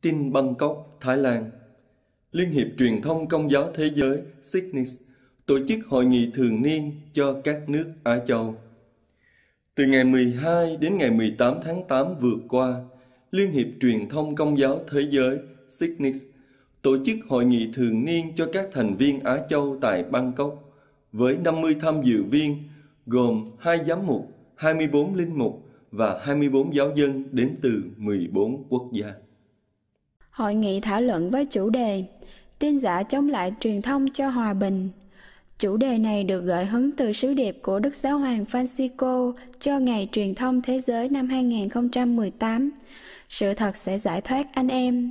Tin Bangkok, Thái Lan Liên hiệp truyền thông công giáo thế giới SIGNIS tổ chức hội nghị thường niên cho các nước Á Châu. Từ ngày 12 đến ngày 18 tháng 8 vừa qua, Liên hiệp truyền thông công giáo thế giới SIGNIS tổ chức hội nghị thường niên cho các thành viên Á Châu tại Bangkok với 50 tham dự viên gồm 2 giám mục, 24 linh mục và 24 giáo dân đến từ 14 quốc gia. Hội nghị thảo luận với chủ đề Tin giả chống lại truyền thông cho hòa bình. Chủ đề này được gợi hứng từ sứ điệp của Đức Giáo hoàng Francisco cho Ngày Truyền thông Thế giới năm 2018. Sự thật sẽ giải thoát anh em.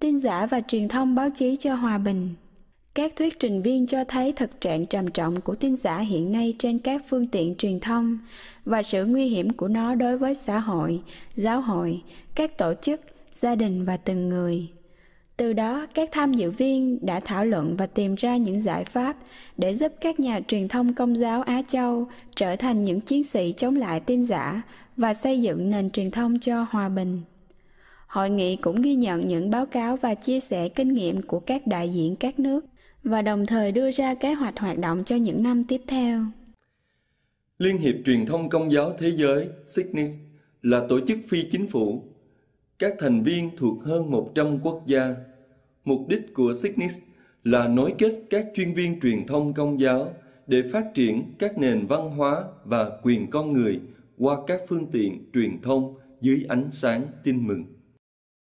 Tin giả và truyền thông báo chí cho hòa bình. Các thuyết trình viên cho thấy thực trạng trầm trọng của tin giả hiện nay trên các phương tiện truyền thông và sự nguy hiểm của nó đối với xã hội, giáo hội, các tổ chức gia đình và từng người từ đó các tham dự viên đã thảo luận và tìm ra những giải pháp để giúp các nhà truyền thông công giáo á châu trở thành những chiến sĩ chống lại tin giả và xây dựng nền truyền thông cho hòa bình hội nghị cũng ghi nhận những báo cáo và chia sẻ kinh nghiệm của các đại diện các nước và đồng thời đưa ra kế hoạch hoạt động cho những năm tiếp theo. Liên hiệp Truyền thông Công giáo Thế giới, SIGNIS, là tổ chức phi chính phủ các thành viên thuộc hơn 100 quốc gia. Mục đích của Signis là nối kết các chuyên viên truyền thông công giáo để phát triển các nền văn hóa và quyền con người qua các phương tiện truyền thông dưới ánh sáng tin mừng.